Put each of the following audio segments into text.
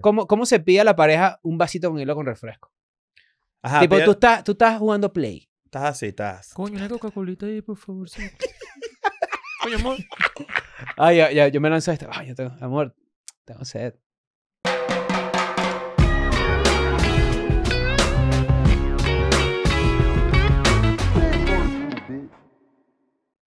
¿Cómo, se pide a la pareja un vasito con hilo con refresco? Ajá, tipo, tú, estás, tú estás jugando Play. Estás así, estás. Coño, una Coca-Colita ahí, por favor. Coño, amor. Ay, ya, yo me lanzo a este. Ay, yo tengo, amor, tengo sed.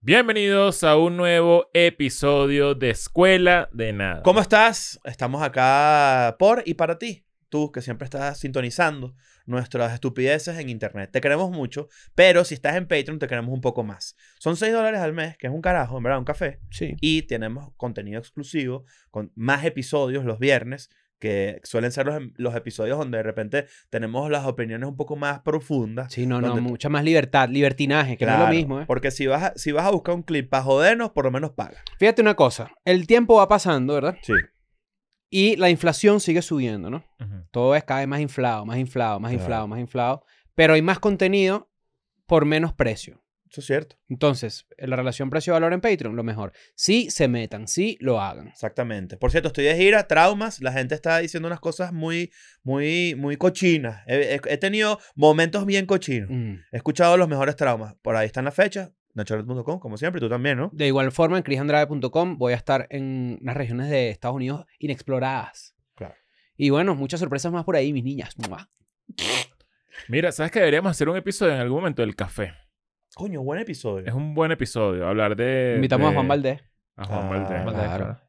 Bienvenidos a un nuevo episodio de Escuela de Nada. ¿Cómo estás? Estamos acá por y para ti, tú que siempre estás sintonizando nuestras estupideces en internet. Te queremos mucho, pero si estás en Patreon te queremos un poco más. Son 6 dólares al mes, que es un carajo, en verdad, un café. Sí. Y tenemos contenido exclusivo con más episodios los viernes que suelen ser los, em, los, episodios donde de repente tenemos las opiniones un poco más profundas. Sí, no, no, mucha más libertad, libertinaje, que no es lo mismo, ¿eh? Porque si vas, a, si vas a buscar un clip para jodernos, por lo menos paga. Fíjate una cosa, el tiempo va pasando, ¿verdad? Sí. Y la inflación sigue subiendo, ¿no? Todo es cada vez más inflado, más inflado, más inflado, más inflado. Pero hay más contenido por menos precio. Eso es cierto. Entonces, la relación precio-valor en Patreon, lo mejor. Sí, se metan, sí, lo hagan. Exactamente. Por cierto, estoy de gira, traumas. La gente está diciendo unas cosas muy, muy, muy cochinas. He, he, tenido momentos bien cochinos. Mm. He escuchado los mejores traumas. Por ahí están las fechas. nacholet.com, como siempre, tú también, ¿no? De igual forma, en chrisandrade.com voy a estar en unas regiones de Estados Unidos inexploradas. Claro. Y bueno, muchas sorpresas más por ahí, mis niñas. Mira, ¿sabes que deberíamos hacer un episodio en algún momento del café? Coño, buen episodio. Es un buen episodio. Hablar de. Invitamos a Juan Valdés. A Juan Valdés. Ah,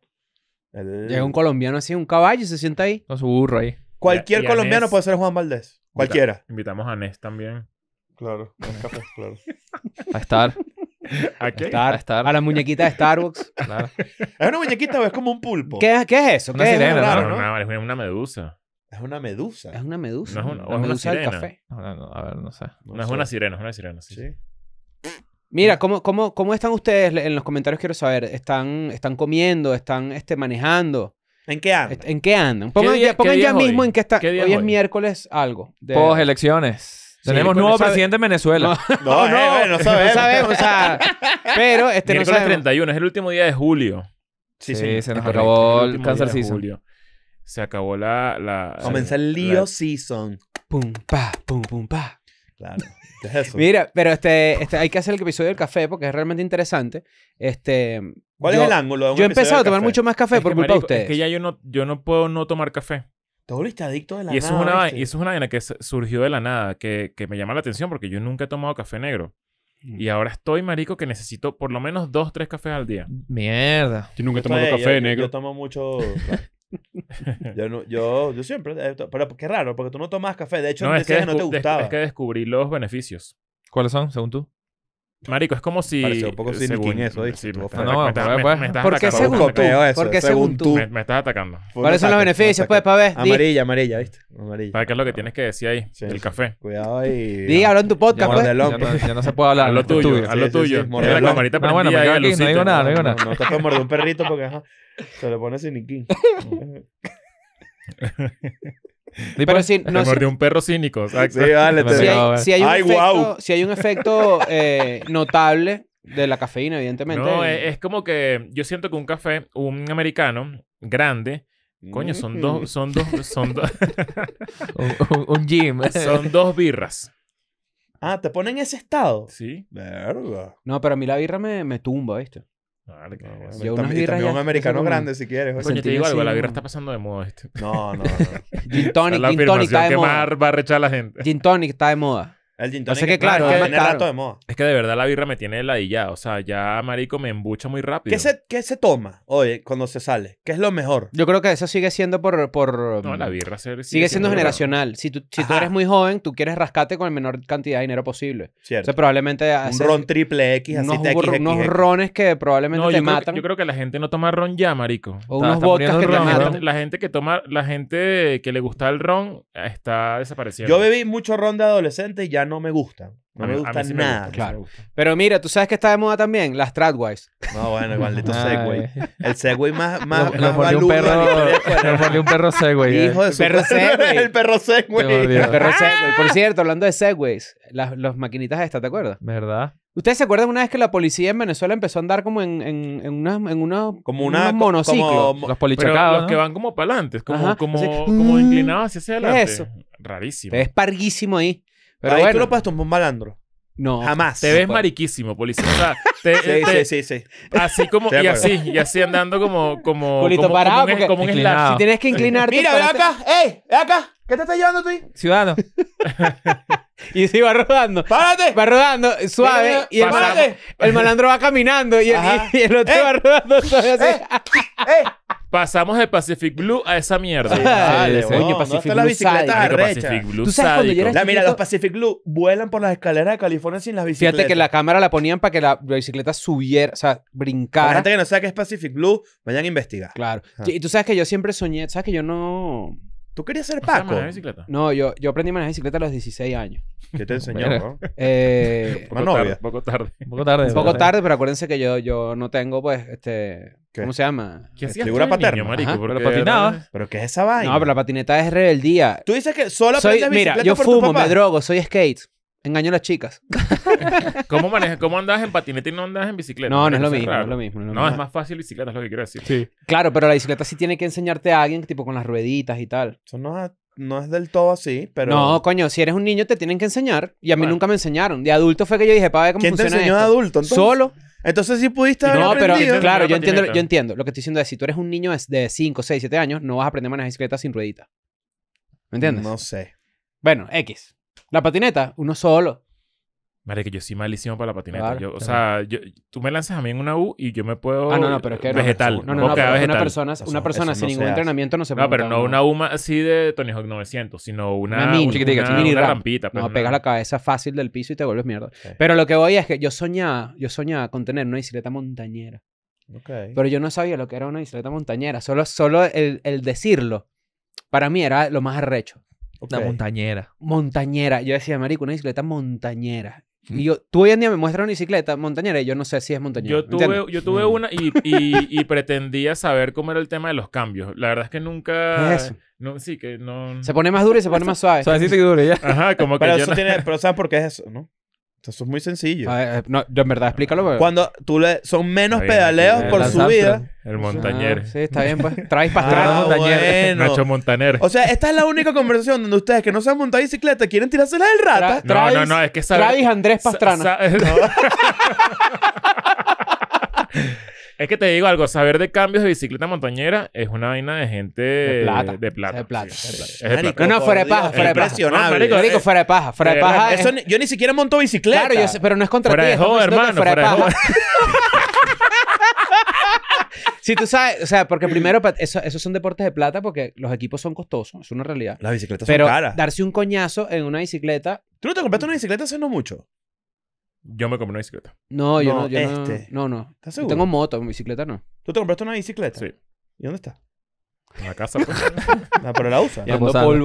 claro. Llega un colombiano así, un caballo, y se sienta ahí. Con su burro ahí. Cualquier colombiano puede ser Juan Valdés. Cualquiera. Invitamos a Nes también. Claro, a café, claro. A estar. ¿A qué? A, a, la muñequita de Starbucks. claro. ¿Es una muñequita o es como un pulpo? ¿Qué, es eso? una es sirena, no, es una medusa. Es una medusa. Es una medusa. No es una, es una sirena. café. No, a ver, no sé. No, es una sirena, es una sirena. ¿Sí? Mira, ¿cómo, están ustedes? En los comentarios quiero saber. ¿Están, están comiendo? ¿Están este, manejando? ¿En qué andan? ¿En qué andan? Pongan, ya, mismo en qué está? hoy, es miércoles algo. De... elecciones. Tenemos pues nuevo presidente en Venezuela. No, no, no, sabemos. o sea, pero este miércoles 31, es el último día de julio. Sí, se nos acabó el, cáncer season. Julio. Se acabó la... la el lío la... season. Pum, pa, pum, pum, pa. Claro. Mira, pero este, este, hay que hacer el episodio del café porque es realmente interesante. Este, ¿Cuál yo, es el ángulo? De un yo he empezado a tomar mucho más café por culpa de ustedes. Es que ya yo no, yo no puedo no tomar café. Todo está adicto de la y nada. Es una, y eso es una vaina que surgió de la nada, que, que, me llama la atención porque yo nunca he tomado café negro. Mm. Y ahora estoy, marico, que necesito por lo menos dos, tres cafés al día. Mierda. Yo nunca he tomado café negro. Yo tomo mucho... yo, no, yo, yo siempre, eh, pero qué raro, porque tú no tomas café. De hecho, no, no te gustaba. Es que descubrí los beneficios. ¿Cuáles son, según tú? Marico, es como si. Pareció un poco eh, siniquín eso, ¿eh? no, me, me, me estás según tú? ¿Por según tú? Me, estás atacando. ¿Cuáles son los beneficios, pues, para ver? Amarilla, amarilla, ¿viste? Amarilla. ¿Para qué es lo que tienes que decir ahí? el café. Cuidado ahí. Diga, habla en tu podcast, pues. Ya no, se puede hablar. Haz lo este tuyo, haz lo tuyo. Ah, no, bueno, No digo nada, no digo nada. No te un perrito porque, se le pone sin Pero no, mordió un perro cínico. si, hay, un efecto eh, notable de la cafeína, evidentemente. No, es, como que yo siento que un café, un americano grande, coño, son dos, mm. son dos, son dos. un, gym. son dos birras. Ah, te ponen en ese estado. Sí. Verga. No, pero a mí la birra me, me tumba, ¿viste? Vale, no, yo unas birras también ya, un americano grande si quieres. Coño, te, digo algo, la birra está pasando de moda. Este. No, no, no. gin tonic, la gin tonic está de moda. va a rechazar la gente. Gin tonic está de moda. El que, claro, es, que, de verdad la birra me tiene ya O sea, ya marico me embucha muy rápido. ¿Qué se, se toma hoy cuando se sale? ¿Qué es lo mejor? Yo creo que eso sigue siendo por... no, la birra sigue, siendo, generacional. Si, tú, si tú, eres muy joven, tú quieres rascarte con la menor cantidad de dinero posible. Cierto. O sea, probablemente... Un ron triple X, así unos, unos, rones que probablemente te matan. Creo yo creo que la gente no toma ron ya, marico. O unos que La gente que toma... La gente que le gusta el ron está desapareciendo. Yo bebí mucho ron de adolescente y ya no me gustan. No me gustan nada. claro. Pero mira, tú sabes que está de moda también las tradways. No, bueno, igual de Segway. El Segway más. más, volvió un perro. un perro Segway. Hijo de perro Segway. El perro Segway. El perro Segway. Ah. Por cierto, hablando de Segways, las, maquinitas estas, ¿te acuerdas? ¿Verdad? ¿Ustedes se acuerdan una vez que la policía en Venezuela empezó a andar como en, en, en unos en una, como un monociclos? los polichacados. Los que van como para adelante, como, como, como mm. inclinados hacia adelante. Eso. Rarísimo. Es parguísimo ahí. Pero ahí tú lo pasas un malandro. No. Jamás. Te ves mariquísimo, policía. O sea, te, sí, sí, sí, Así como, y así, y así andando como, como, parado, como un, Si tienes que inclinarte. Mira, ven acá, ¡ey! ¡Ven acá! ¿Qué te estás llevando tú? Ciudadano. y se iba rodando. ¡Párate! Va rodando suave. y el, malandro, va caminando y el, otro eh. va rodando suave eh. ¡Eh! Pasamos de Pacific Blue a esa mierda. Dale, sí, no, Pacific no Blue la bicicleta Pacific Blue ¿Tú sabes Mira, los Pacific Blue vuelan por las escaleras de California sin las bicicletas. Fíjate que la cámara la ponían para que la, bicicleta subiera, o sea, brincara. Fíjate que no sabe qué es Pacific Blue, vayan a investigar. Claro. Y tú sabes que yo siempre soñé, sabes que yo no ¿Tú querías ser Paco? ¿Manejar bicicleta? No, yo, yo aprendí a manejar bicicleta a los 16 años. ¿Qué te enseñó? ¿no? Eh, poco, tarde, poco tarde. Poco tarde. Un poco tarde, pero acuérdense que yo, yo no tengo, pues, este... ¿Cómo se llama? ¿Qué hacías Figura marico? pero ¿Pero qué es esa vaina? No, pero la patineta es rebeldía. Tú dices que solo Soy- aprendes mira, yo por tu fumo, me drogo, soy skate engaño a las chicas. ¿Cómo, manejas, andas en patinete y no andas en bicicleta? No, no, es lo, mismo, no es lo mismo, no, es más fácil bicicleta, es lo que quiero decir. Sí. Claro, pero la bicicleta sí tiene que enseñarte a alguien, tipo con las rueditas y tal. Eso no es, del todo así, pero. No, coño, si eres un niño te tienen que enseñar. Y a mí nunca me enseñaron. De adulto fue que yo dije, para ver cómo ¿Quién funciona. te enseñó de adulto? Solo. Entonces sí pudiste haber No, pero claro, yo entiendo, yo entiendo. Lo que estoy diciendo es, si tú eres un niño de 5, 6, 7 años, no vas a aprender a manejar bicicleta sin ruedita. ¿Me entiendes? No sé. Bueno, X. La patineta, uno solo. Madre, que yo soy malísimo para la patineta. o sea, tú me lanzas a mí en una U y yo me puedo. Ah, no, no, pero es que. Vegetal. No, no, no, Una persona, una persona sin ningún entrenamiento no se puede. No, pero no una U así de Tony Hawk 900, sino una. Una mini, chiquitica, una, mini rampita. Pues, no, pegas la cabeza fácil del piso y te vuelves mierda. Pero lo que voy es que yo soñaba, yo soñaba con tener una bicicleta montañera. Okay. Pero yo no sabía lo que era una bicicleta montañera. Solo, solo el decirlo, para mí era lo más arrecho. Una montañera. Montañera. Yo decía, marico, una bicicleta montañera. Y yo, tú hoy en día me muestras una bicicleta montañera y yo no sé si es montañera. Yo tuve, yo tuve mm. una y, pretendía saber cómo era el tema de los cambios. La verdad es que nunca. No, sí, que no. Se pone más duro y se pone más suave. sí, ya. Ajá, como que. Pero, eso tiene, pero ¿sabes por qué es eso, no? Eso es muy sencillo. Ah, eh, no, en verdad, explícalo. Pues. Cuando tú le... Son menos pedaleos por su vida El montañero ah, sí, está bien. Pues. Travis Pastrana. Ah, montañer. Nacho Montaner. O sea, esta es la única conversación donde ustedes que no se han montado bicicleta quieren tirársela del rata. no, no, no. Es que sabe... Travis Andrés Pastrana. no. Es que te digo algo, saber de cambios de bicicleta montañera es una vaina de gente de plata. De plata. De no, no, fuera de paja, fuera de paja. paja, fuera paja. yo ni siquiera monto bicicleta. Claro, pero no es contra fuera ti. De hermano, fuera, de Si tú sabes, o sea, porque primero, esos son deportes de plata porque los equipos son costosos, es una realidad. Las bicicletas pero son caras. Darse un coñazo en una bicicleta. ¿Tú no te compraste una bicicleta hace no mucho? Yo me compré una bicicleta. No, yo no, no yo no. Este. No, ¿Estás seguro? tengo moto, bicicleta no. ¿Tú te compraste una bicicleta? Sí. ¿Y dónde está? En la casa. Pues. Ah, pero la uso.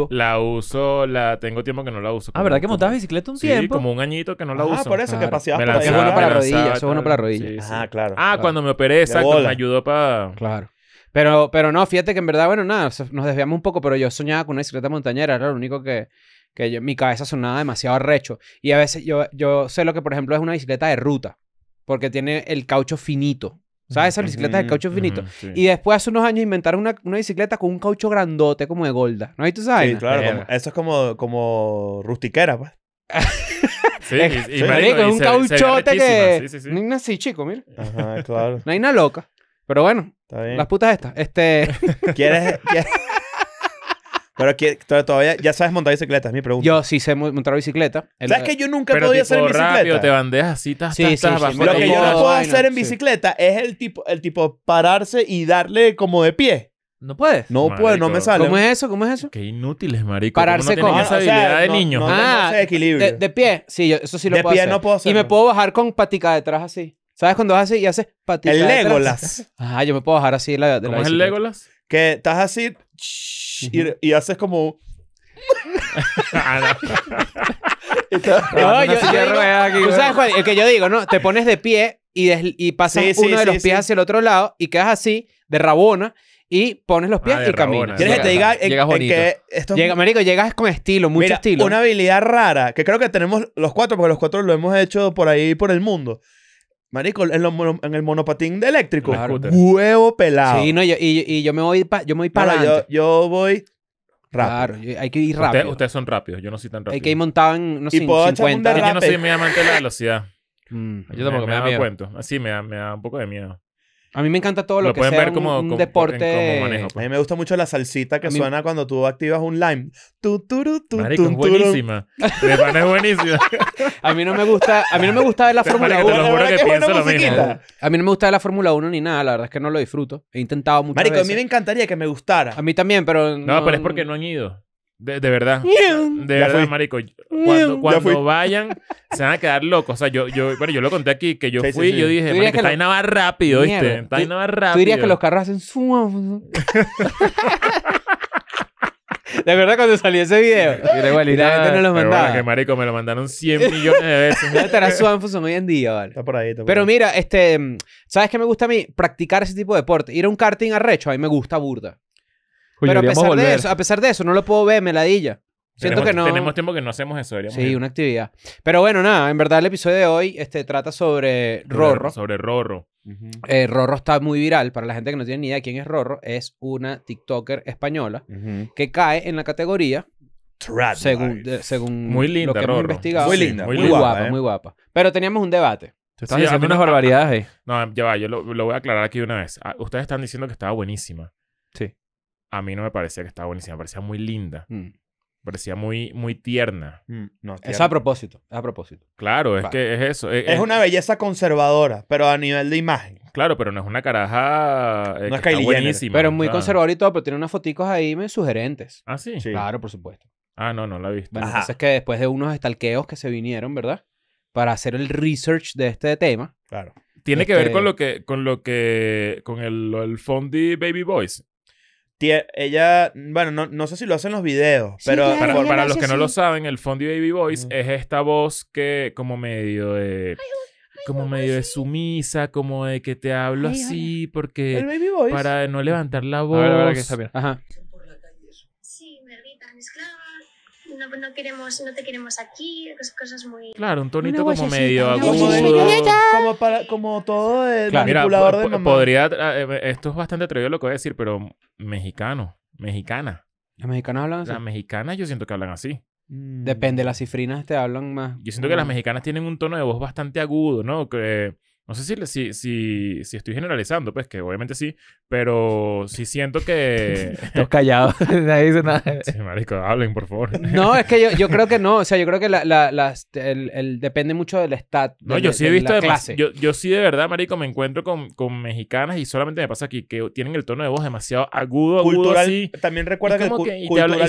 La, uso, la tengo tiempo que no la uso. Ah, ¿verdad que montabas bicicleta un tiempo? Sí, como un añito que no la ah, uso. Ah, por eso que paseabas es bueno para la Eso es bueno para la ah, claro. Ah, cuando me operé, exacto, me ayudó para... Claro. Pero, pero no, fíjate que en verdad, bueno, nada, nos desviamos un poco, pero yo soñaba con una bicicleta montañera, era lo único que, que mi cabeza sonaba demasiado arrecho. Y a veces yo, sé lo que, por ejemplo, es una bicicleta de ruta, porque tiene el caucho finito. ¿Sabes? Esas bicicletas de caucho finito. Y después, hace unos años, inventaron una, bicicleta con un caucho grandote como de Golda. ¿No hay tú sabes? Sí, claro. eso es como, como rustiquera, pues. sí, y, es un cauchote que... Sí, así, chico, mira. Ajá, claro. No hay loca. Pero bueno, las putas estas. Este... ¿Quieres, pero aquí todavía, ya sabes montar bicicleta, es mi pregunta. Yo sí sé montar bicicleta. ¿Sabes que yo nunca podía hacer en bicicleta? Rápido, te bandeas así, estás... sí, sí, Lo que yo no puedo hacer en bicicleta es el tipo, el tipo pararse y darle como de pie. No puedes. No puedo, no me sale. ¿Cómo es eso? ¿Cómo es eso? Qué inútiles, marico. Pararse con esa ah, habilidad de niño. No, ah, equilibrio. De, pie, sí, yo, eso sí lo de pie no puedo hacer. Y me puedo bajar con patica detrás así. ¿Sabes cuando vas así y haces patica El Legolas. Ah, yo me puedo bajar así la, ¿Cómo es el Legolas? Que estás así, y, haces como... no, yo, aquí, ah, ¿Tú sabes Juan? El que yo digo, ¿no? Te pones de pie y, pasas uno de los pies hacia el otro lado y quedas así, de rabona, y pones los ah, pies y caminas. ¿Quieres que te diga llegas marico, llegas con estilo, mucho estilo. Una habilidad rara que creo que tenemos los cuatro, porque los cuatro lo hemos hecho por ahí por el mundo, Marico, en, los en el monopatín de eléctrico, huevo pelado. Sí, no, y, y, yo me voy, pa, yo me voy para yo, yo, voy rápido. Claro, hay que ir rápido. ustedes son rápidos, yo no soy tan rápido. Hay que ir montado en, no sé, 50. Yo no soy muy amante de la velocidad. Mm, yo tampoco me, me da miedo. cuento. Así me da, me da un poco de miedo. A mí me encanta todo lo, que pueden sea un, deporte. Pues. A mí me gusta mucho la salsita que suena cuando tú activas un lime. Tu, Marico, es buenísima. Me parece buenísima. a mí no me gusta, a mí no me gusta ver la Fórmula 1. A mí no me gusta ver la Fórmula 1 ni nada, la verdad es que no lo disfruto. He intentado mucho. Marico, a mí me encantaría que me gustara. A mí también, pero no, pero es porque no han ido. De, verdad. De verdad, marico. Cuando, cuando vayan, se van a quedar locos. O sea, yo, yo, bueno, yo lo conté aquí, que yo fui y yo dije, "Bueno, marico, que va rápido, ¿viste? Está va rápido. Tú dirías que los carros hacen zoom. ¿De verdad cuando salió ese video? Y la gente no los Pero bueno, que marico, me lo mandaron 100 millones de veces. estará su Anfuson hoy en día, vale? Está por ahí. Pero mira, este, ¿sabes qué me gusta a mí? Practicar ese tipo de deporte. Ir a un karting recho, a mí me gusta burda. Pues Pero a pesar, de eso, a pesar de eso, no lo puedo ver, meladilla. Siento que no. Tenemos tiempo que no hacemos eso. Sí, una actividad. Pero bueno, nada, en verdad el episodio de hoy este, trata sobre Rorro. Sobre, Rorro. Eh, Rorro está muy viral. Para la gente que no tiene ni idea quién es Rorro, es una TikToker española que cae en la categoría. Trap según, según lo que hemos investigado. Muy linda, muy, guapa, eh. muy guapa. Pero teníamos un debate. Te están diciendo unas barbaridades ahí. No, ya va, yo lo, voy a aclarar aquí una vez. Ah, ustedes están diciendo que estaba buenísima. Sí a mí no me parecía que estaba buenísima, me parecía muy linda. Mm. parecía muy, muy tierna. Mm. Es a propósito, a propósito. Claro, es que es eso. Es, una belleza conservadora, pero a nivel de imagen. Claro, pero no es una caraja. Eh, no es está buenísima. Pero es muy conservadora y todo, pero tiene unas fotitos ahí muy sugerentes. Ah, sí? Claro, por supuesto. Ah, no, no la he visto. es que después de unos estalqueos que se vinieron, ¿verdad? Para hacer el research de este tema. Claro. Tiene que ver con este lo que, con lo que, con el, el Fondi Baby Boys ella, bueno, no, sé si lo hacen los videos, pero... para, los que no lo saben, el fondo de Baby Voice es esta voz que como medio de... como medio de sumisa, como de que te hablo así, porque... Para no levantar la voz no, queremos, no te queremos aquí, cosas muy... Claro, un tonito como medio agudo. Como, todo manipulador de Podría, ah, eh, esto es bastante atrevido lo que voy a decir, pero mexicano, mexicana. ¿Las mexicanas hablan así? Las mexicanas yo siento que hablan así. Mm. Depende, las cifrinas te hablan más. Yo siento que las mexicanas tienen un tono de voz bastante agudo, ¿no? Que no sé si, si, si, estoy generalizando, pues que obviamente sí, pero sí siento que... Estás callado, nadie dice nada. Sí, marico, hablen, por favor. No, es que yo, yo creo que no, o sea, yo creo que la, la, el, el, depende mucho del estado No, yo sí he visto de clase. Yo, yo, sí de verdad, marico, me encuentro con, con, mexicanas y solamente me pasa aquí que tienen el tono de voz demasiado agudo, agudo Cultural, También recuerda que,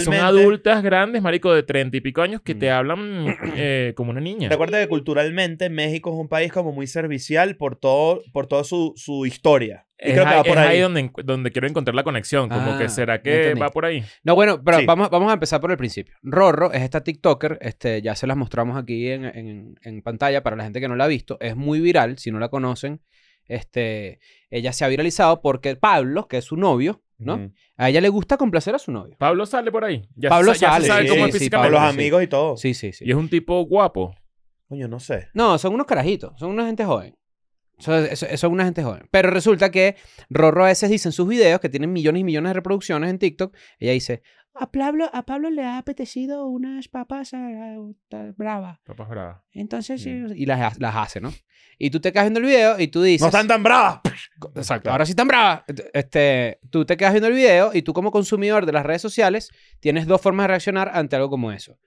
son adultas grandes, marico, de treinta y pico años que te mm. hablan eh, como una niña. Recuerda que culturalmente México es un país como muy servicial por, todo, por toda su, historia. creo que va ahí, por ahí. donde, quiero encontrar la conexión. Como que ah, será que va por ahí. No, bueno, pero vamos, vamos a empezar por el principio. Rorro es esta TikToker. Este, ya se las mostramos aquí en, pantalla para la gente que no la ha visto. Es muy viral, si no la conocen. Este, ella se ha viralizado porque Pablo, que es su novio, ¿no? A ella le gusta complacer a su novio. Pablo sale por ahí. Ya Pablo sale. sí, los amigos y todo. Sí, sí, sí. Y es un tipo guapo. Coño, no sé. No, son unos carajitos. Son una gente joven. Eso, es una gente joven. Pero resulta que Rorro a veces dice en sus videos, que tienen millones y millones de reproducciones en TikTok, ella dice, a Pablo, a Pablo le ha apetecido unas papas a, bravas. Papas bravas. Entonces, mm. y las, las, hace, ¿no? Y tú te quedas viendo el video y tú dices... No están tan bravas. Exacto. Ahora sí están bravas. Este, tú te quedas viendo el video y tú como consumidor de las redes sociales tienes dos formas de reaccionar ante algo como eso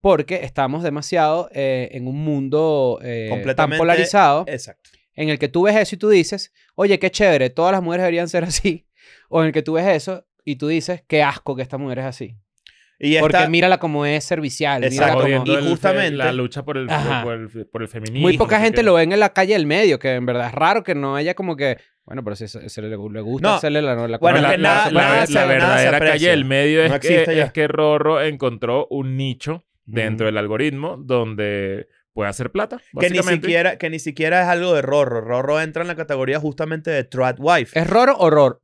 porque estamos demasiado eh, en un mundo eh, tan polarizado. Exacto en el que tú ves eso y tú dices, oye, qué chévere, todas las mujeres deberían ser así, o en el que tú ves eso y tú dices, qué asco que esta mujer es así. Y Porque mírala como es servicial. Exacto. Y justamente... la lucha por el, feminismo. Muy poca gente lo ve en la calle del medio, que en verdad es raro que no haya como que... Bueno, pero si se, le, gusta hacerle la... la la, verdadera calle del medio es, que, es que Rorro encontró un nicho dentro del algoritmo donde puede hacer plata. Que ni, siquiera, que ni siquiera es algo de Rorro. Rorro entra en la categoría justamente de tradwife. Wife. ¿Es rorro o Ror?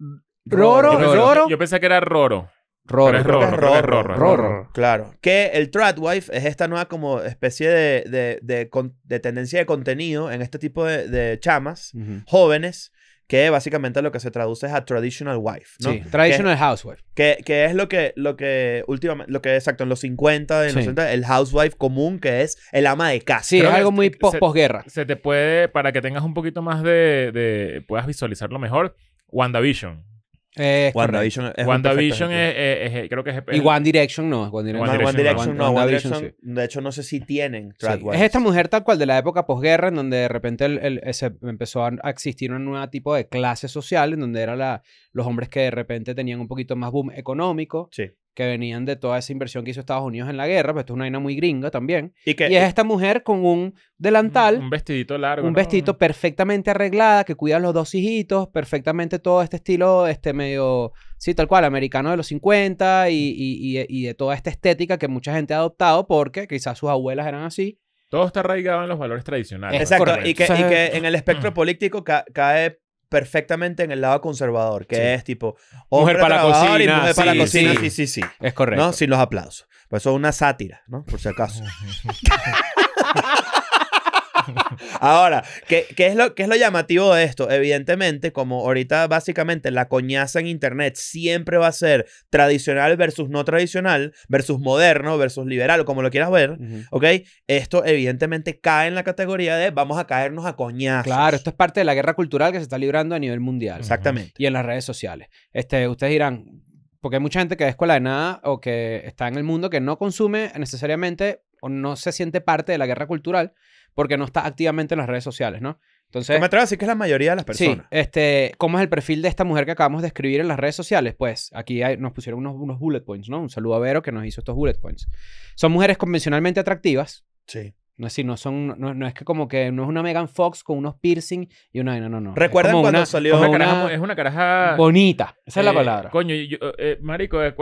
Roro, Yo pensé que era Roro. Rorro. Es Rorro, Rorro, Rorro, Claro. Que el Tradwife es esta nueva como especie de, tendencia de contenido en este tipo de, chamas, jóvenes, que básicamente lo que se traduce es a traditional wife, ¿no? Sí, traditional housewife. Que, es lo que, lo que últimamente, lo que exacto, en los 50, en los 60, el housewife común que es el ama de casa. Sí, es algo muy posguerra. Se te puede, para que tengas un poquito más de, de puedas visualizarlo mejor, WandaVision. WandaVision es, creo que es. Y One Direction no. One Direction, De hecho, no sé si tienen Es esta mujer tal cual de la época posguerra, en donde de repente empezó a existir un nuevo tipo de clase social, en donde eran los hombres que de repente tenían un poquito más boom económico. Sí que venían de toda esa inversión que hizo Estados Unidos en la guerra, pero pues esto es una vaina muy gringa también. Y, que, es esta mujer con un delantal. Un vestidito largo. Un vestidito perfectamente arreglada, que cuida los dos hijitos, perfectamente todo este estilo, este medio, sí, tal cual, americano de los 50 mm. y, y, y de toda esta estética que mucha gente ha adoptado porque quizás sus abuelas eran así. Todo está arraigado en los valores tradicionales. Exacto, y, que, y que, en el espectro mm. político cae perfectamente en el lado conservador, que es tipo mujer para la cocina, y sí, para la cocina, sí, sí, sí. Es correcto. Sin los aplausos. Pues eso es una sátira, ¿no? Por si acaso. Ahora, ¿qué, ¿qué, es lo, ¿qué es lo llamativo de esto? Evidentemente, como ahorita básicamente la coñaza en Internet siempre va a ser tradicional versus no tradicional, versus moderno, versus liberal, o como lo quieras ver, ¿ok? Esto evidentemente cae en la categoría de vamos a caernos a coñazos. Claro, esto es parte de la guerra cultural que se está librando a nivel mundial. Exactamente. Y en las redes sociales. Este, ustedes dirán, porque hay mucha gente que es escuela de nada o que está en el mundo que no consume necesariamente o no se siente parte de la guerra cultural, porque no está activamente en las redes sociales, ¿no? Entonces, me atrevo a decir que es la mayoría de las personas. Sí, este, ¿cómo es el perfil de esta mujer que acabamos de escribir en las redes sociales? Pues aquí nos pusieron unos, unos bullet points, ¿no? Un saludo a Vero que nos hizo estos bullet points. Son mujeres convencionalmente atractivas. Sí. No es, no, son, no, es que como que no es una Megan Fox con unos piercing y una. No, no, no. Recuerden cuando salió. es una caraja. Bonita. Esa es la eh, palabra. Coño, eh, Marico, es,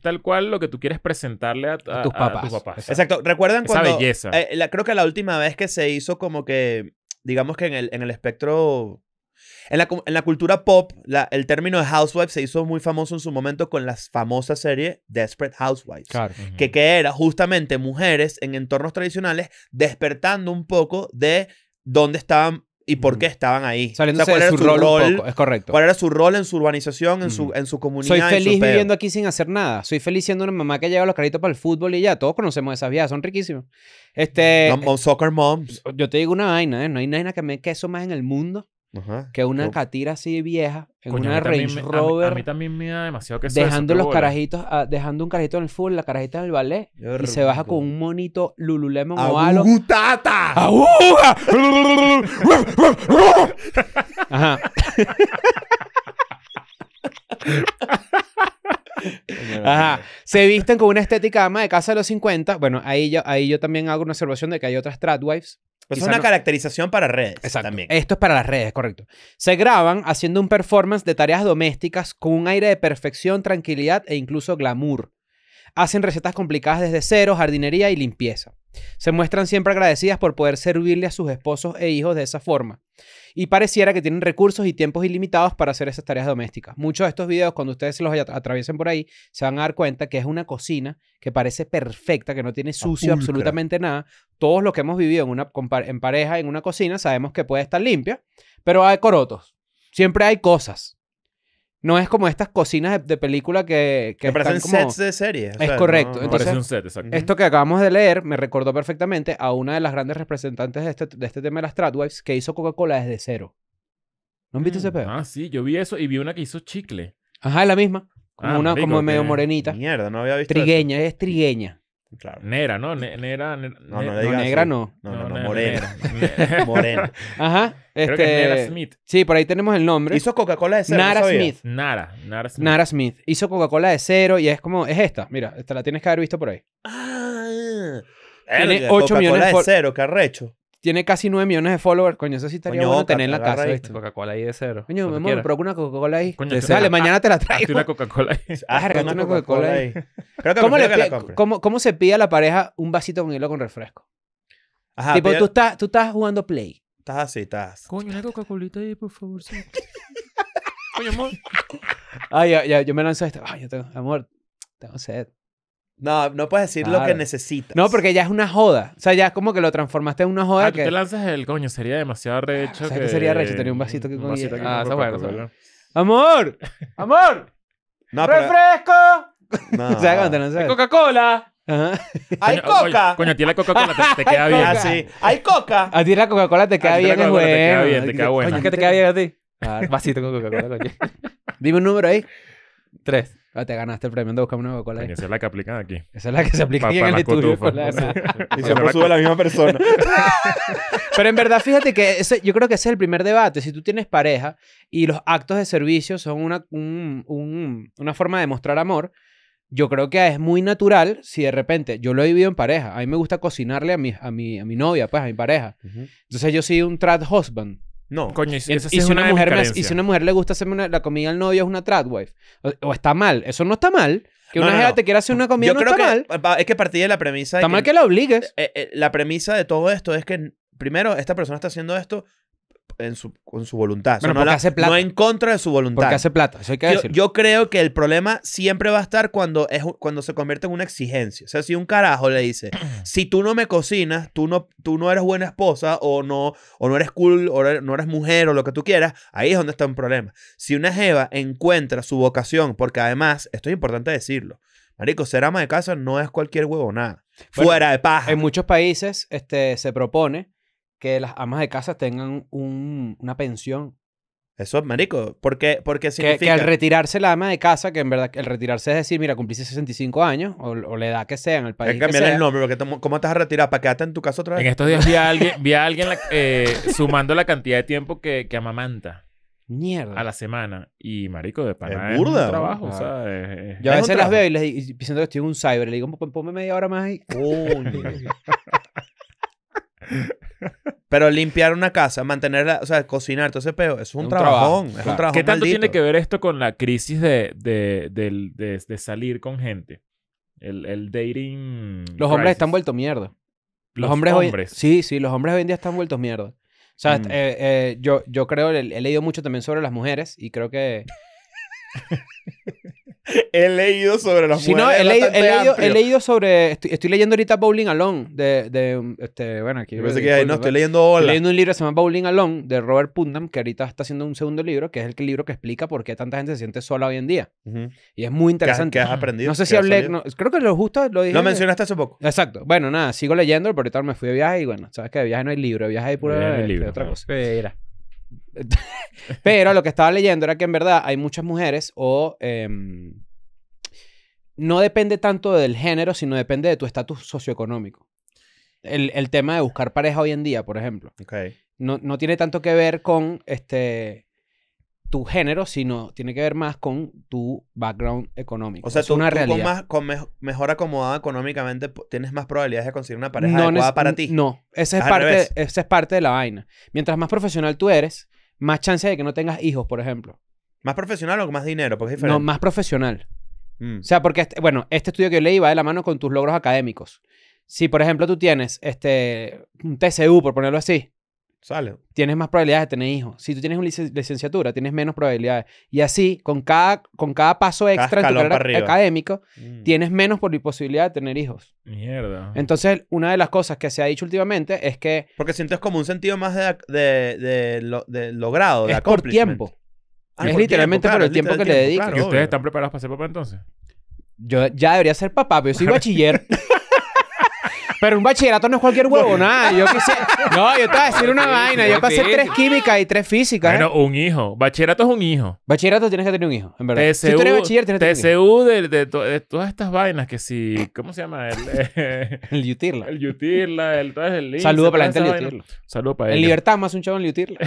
tal cual lo que tú quieres presentarle a, tus papás. Exacto. Recuerdan Esa cuando. belleza. Eh, la, creo que la última vez que se hizo como que. Digamos que en en el espectro en la, en la cultura pop, el término de housewife se hizo muy famoso en su momento con la famosa serie Desperate Housewives, que, que era justamente mujeres en entornos tradicionales despertando un poco de dónde estaban y por qué estaban ahí. Saliendo ¿cuál era su, rol, es correcto. ¿Cuál era su rol en su urbanización, en, su, en su comunidad? Soy feliz viviendo aquí sin hacer nada. Soy feliz siendo una mamá que lleva los carritos para el fútbol y ya. Todos conocemos esas vías son riquísimos Este, eh, soccer moms. Yo te digo una vaina, ¿eh? No hay nada que me queso más en el mundo que una catira así vieja en una Range Rover. también me da demasiado que Dejando los carajitos, ah, dejando un carajito en el fútbol, la carajita en el ballet, y se baja con un monito Lululemon o algo. ¡Agutata! Ajá. Ajá. Se visten con una estética ama de casa de los 50. Bueno, ahí yo, ahí yo también hago una observación de que hay otras tradwives. Pues es una caracterización para redes. Exacto. También. Esto es para las redes, correcto. Se graban haciendo un performance de tareas domésticas con un aire de perfección, tranquilidad e incluso glamour. Hacen recetas complicadas desde cero, jardinería y limpieza. Se muestran siempre agradecidas por poder servirle a sus esposos e hijos de esa forma. Y pareciera que tienen recursos y tiempos ilimitados para hacer esas tareas domésticas. Muchos de estos videos, cuando ustedes los atraviesen por ahí, se van a dar cuenta que es una cocina que parece perfecta, que no tiene sucio absolutamente nada. Todos los que hemos vivido en, una, en pareja, en una cocina, sabemos que puede estar limpia, pero hay corotos. Siempre hay cosas. No es como estas cocinas de, película que, que, parecen sets de series. Es correcto. parece un set, exacto. Esto que acabamos de leer me recordó perfectamente a una de las grandes representantes de este, de este tema de las Tradwives que hizo Coca-Cola desde cero. ¿No han visto mm. ese pedo? Ah, sí, yo vi eso y vi una que hizo chicle. Ajá, la misma. Como ah, una, como medio morenita. Mierda, no había visto. Trigueña, es trigueña. Claro. Nera, ¿no? nera, no, no, no negra no. No, no, morena. morena. Ajá. Creo que es Nera este, Smith. Sí, por ahí tenemos el nombre. Hizo Coca-Cola de cero. Nara Smith. Nara, Nara Smith. Nara Smith. Hizo Coca-Cola de cero y es como, es esta. Mira, esta la tienes que haber visto por ahí. Ah. Tiene 8 millones de cero, carrecho. Tiene casi 9 millones de followers. Coño, eso sí estaría Coño, bueno tener en la casa. esto. coca Coca-Cola ahí de cero. Coño, me amor, procura una Coca-Cola ahí. Coño, mañana te la Hazte una Coca-Cola ahí. Ah, Hazte una Coca-Cola ahí. Creo que ¿Cómo, la cómo- se pide a la pareja un vasito con hielo con refresco? Ajá, tipo, tú, estás, tú estás jugando play. estás así, estás. Coño, una coca cola ahí, por favor. Coño, amor. Ay, ah, ya, ya, yo me lanzo a esto. Ay, yo tengo, amor, tengo sed. No, no puedes decir lo que necesitas. No, porque ya es una joda. O sea, ya es como que lo transformaste en una joda Ah, tú te lanzas el coño, sería demasiado recho. ¿Sabes sea, que... sería recho. Tenía un vasito que con Ah, esa bueno, ¡Amor! ¡Amor! ¡Refresco! no. ¿Sabes te lanzas? ¡Coca-Cola! ¡Hay coca! Coño, a ti la Coca-Cola te, queda bien. Ah, sí. ¡Hay coca! A ti la Coca-Cola te queda bien, es bueno. te queda bien, te queda bueno. Coño, ¿qué te queda bien a ti? Ah, vasito con Coca-Cola, Dime un número ahí. Tres. Ah, te ganaste el premio de buscar un nuevo colega. Esa es la que aplica aquí. Esa es la que se aplica aquí en el estudio. y siempre sube la misma persona. Pero en verdad, fíjate que ese, yo creo que ese es el primer debate. Si tú tienes pareja y los actos de servicio son una, un, una forma de mostrar amor, yo creo que es muy natural si de repente yo lo he vivido en pareja. A mí me gusta cocinarle a mi, a mi, a mi novia, pues a mi pareja. Entonces yo soy un trad husband. No. Coño, y, si una, mujer y si una mujer le gusta hacerme la comida al novio, es una trad wife. O, está mal. Eso no está mal. Que una mujer te quiera hacer una comida no está mal. Es que partí de la premisa. Está mal que, la obligues. Eh, eh, la premisa de todo esto es que, primero, esta persona está haciendo esto en su, con su voluntad. no, hace en contra de su voluntad. Porque hace plata, eso hay que yo, decirlo. Yo creo que el problema siempre va a estar cuando, es, cuando se convierte en una exigencia. O sea, si un carajo le dice, si tú no me cocinas, tú no, tú no eres buena esposa o no, o no eres cool, o no eres mujer o lo que tú quieras, ahí es donde está un problema. Si una jeva encuentra su vocación, porque además, esto es importante decirlo, Marico, ser ama de casa no es cualquier huevo nada Fuera de paja. En muchos países este, se propone que las amas de casa tengan un, una pensión. Eso es marico, porque, porque significa... Que, al retirarse la ama de casa, que en verdad el retirarse es decir, mira, cumpliste 65 años, o, o la edad que sea, en el país Hay que el nombre, porque ¿cómo estás a retirar? ¿Para quedarte en tu casa otra vez? En estos días vi a alguien, vi a alguien eh, sumando la cantidad de tiempo que, que amamanta. Mierda. A la semana. Y marico, de pana es, burda, trabajo, Yo a veces las veo y les digo, diciendo que estoy en un cyber, le digo, ponme media hora más y... Pero limpiar una casa, mantenerla, o sea, cocinar, todo ese peo, es un, trabajón. Trabajo. Es un ¿Qué tanto tiene que ver esto con la crisis de, de, de salir con gente? El, el dating. Los hombres están vueltos mierda. Los, hombres, Hoy, sí, sí, los hombres hoy en día están vueltos mierda. O sea, mm. eh, eh, yo, yo creo, he leído mucho también sobre las mujeres y creo que. he leído sobre los sí, No, he, leído, he, leído, sobre. Estoy, leyendo ahorita Bowling Alone. De, este, bueno, aquí. que, no, estoy leyendo Hola. Estoy leyendo un libro que se llama Bowling Alone de Robert Putnam, que ahorita está haciendo un segundo libro, que es el libro que explica por qué tanta gente se siente sola hoy en día. Y es muy interesante. ¿Qué, has, aprendido? No sé si hablé. creo que lo gusta, lo mencionaste hace poco. Exacto. Bueno, nada, sigo leyendo, pero ahorita me fui de viaje y bueno, sabes que de viaje no hay libro, de viaje hay pura. No este, libro. Otra cosa. Pero lo que estaba leyendo era que en verdad hay muchas mujeres o... Em, no depende tanto del género, sino depende de tu estatus socioeconómico. El, tema de buscar pareja hoy en día, por ejemplo. No, no, tiene tanto que ver con este, tu género, sino tiene que ver más con tu background económico. O sea, tú, una con, más, mejor acomodada económicamente tienes más probabilidades de conseguir una pareja adecuada para ti. No, esa es, parte, es parte de la vaina. Mientras más profesional tú eres, más chance de que no tengas hijos, por ejemplo. ¿Más profesional o más dinero? Porque es diferente. No, más profesional. Mm. O sea, porque, este, bueno, este estudio que leí va de la mano con tus logros académicos. Si, por ejemplo, tú tienes este, un TCU, por ponerlo así, Tienes más probabilidades de tener hijos. Si tú tienes una licenciatura, tienes menos probabilidades. Y así, con cada, con cada paso extra en tu carrera académico, mm. tienes menos por posibilidad de tener hijos. Mierda. Entonces, una de las cosas que se ha dicho últimamente es que... Porque sientes como un sentido más de, de, de, de logrado, de es por tiempo. Ah, es literalmente por el tiempo que le dedicas. Claro, ¿Y ustedes están preparados para ser papá entonces? Yo ya debería ser papá, pero yo soy bachiller. Pero un bachillerato no es cualquier huevo, nada. Yo quise... No, yo te voy a decir una vaina. Yo pasé tres químicas y tres físicas. Bueno, ¿eh? un hijo. Bachillerato es un hijo. Bachillerato tienes que tener un hijo, en verdad. si tú eres bachiller, tienes que tener un hijo. TCU de, de, todas estas vainas que si... ¿Cómo se llama? El, eh, el Yutirla. El Yutirla, el, todo es el Saludo para la gente del Yutirla. Saludo para él. En Libertad más un chavo en Yutirla.